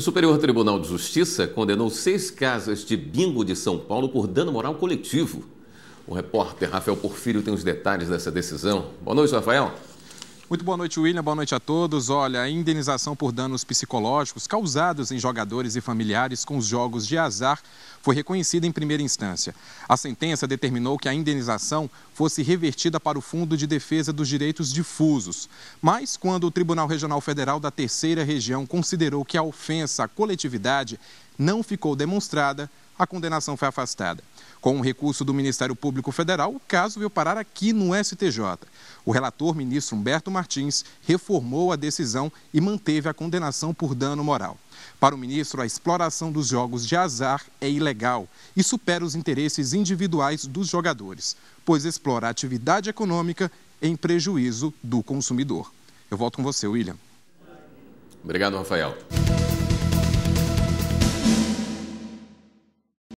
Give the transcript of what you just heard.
O Superior Tribunal de Justiça condenou seis casas de bingo de São Paulo por dano moral coletivo. O repórter Rafael Porfírio tem os detalhes dessa decisão. Boa noite, Rafael. Muito boa noite, William. Boa noite a todos. Olha, a indenização por danos psicológicos causados em jogadores e familiares com os jogos de azar foi reconhecida em primeira instância. A sentença determinou que a indenização fosse revertida para o Fundo de Defesa dos Direitos Difusos. Mas, quando o Tribunal Regional Federal da Terceira Região considerou que a ofensa à coletividade não ficou demonstrada, a condenação foi afastada. Com um recurso do Ministério Público Federal, o caso veio parar aqui no STJ. O relator, ministro Humberto Martins, reformou a decisão e manteve a condenação por dano moral. Para o ministro, a exploração dos jogos de azar é ilegal e supera os interesses individuais dos jogadores, pois explora a atividade econômica em prejuízo do consumidor. Eu volto com você, William. Obrigado, Rafael.